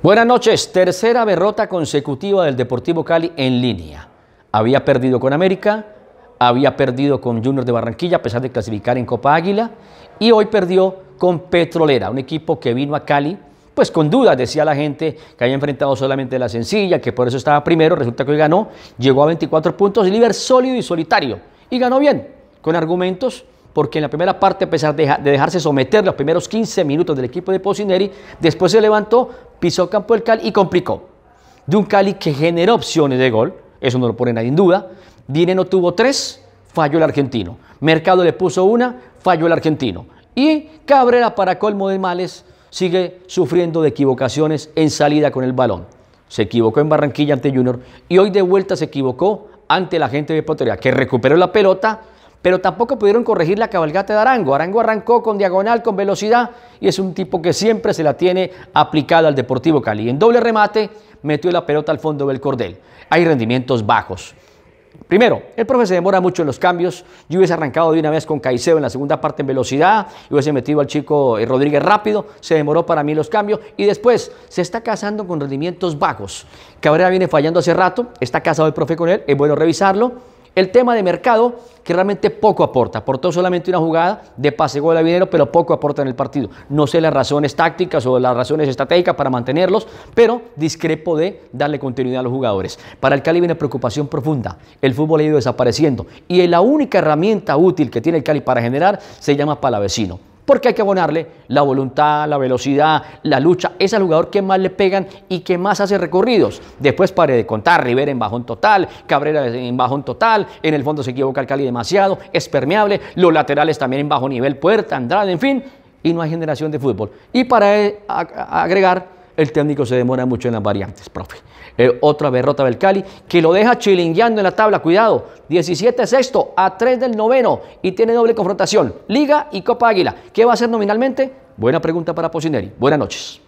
Buenas noches, tercera derrota consecutiva del Deportivo Cali en línea. Había perdido con América, había perdido con Junior de Barranquilla a pesar de clasificar en Copa Águila y hoy perdió con Petrolera, un equipo que vino a Cali pues con dudas, decía la gente que había enfrentado solamente la sencilla, que por eso estaba primero, resulta que hoy ganó, llegó a 24 puntos, líder sólido y solitario y ganó bien, con argumentos porque en la primera parte, a pesar de, dejarse someter los primeros 15 minutos del equipo de Pocineri, después se levantó, pisó campo del Cali y complicó. De un Cali que generó opciones de gol, eso no lo pone nadie en duda. Dine tuvo tres, falló el argentino. Mercado le puso una, falló el argentino. Y Cabrera, para colmo de males, sigue sufriendo de equivocaciones en salida con el balón. Se equivocó en Barranquilla ante Junior y hoy de vuelta se equivocó ante la gente de Pottería que recuperó la pelota, pero tampoco pudieron corregir la cabalgata de Arango. Arango arrancó con diagonal, con velocidad y es un tipo que siempre se la tiene aplicada al Deportivo Cali. En doble remate metió la pelota al fondo del cordel. Hay rendimientos bajos. Primero, el profe se demora mucho en los cambios. Yo hubiese arrancado de una vez con Caicedo en la segunda parte en velocidad, y hubiese metido al chico eh, Rodríguez rápido, se demoró para mí los cambios y después se está casando con rendimientos bajos. Cabrera viene fallando hace rato, está casado el profe con él, es bueno revisarlo el tema de mercado, que realmente poco aporta. Aportó solamente una jugada de pase gol a dinero, pero poco aporta en el partido. No sé las razones tácticas o las razones estratégicas para mantenerlos, pero discrepo de darle continuidad a los jugadores. Para el Cali viene preocupación profunda. El fútbol ha ido desapareciendo y la única herramienta útil que tiene el Cali para generar se llama Palavecino porque hay que abonarle la voluntad, la velocidad, la lucha. Es al jugador que más le pegan y que más hace recorridos. Después pare de contar, Rivera en bajón total, Cabrera en bajón total, en el fondo se equivoca el Cali demasiado, es permeable, los laterales también en bajo nivel, Puerta, Andrade, en fin, y no hay generación de fútbol. Y para eh, agregar el técnico se demora mucho en las variantes, profe. otra derrota del Cali, que lo deja chilingueando en la tabla, cuidado. 17 sexto a 3 del noveno y tiene doble confrontación, Liga y Copa Águila. ¿Qué va a hacer nominalmente? Buena pregunta para Pocineri. Buenas noches.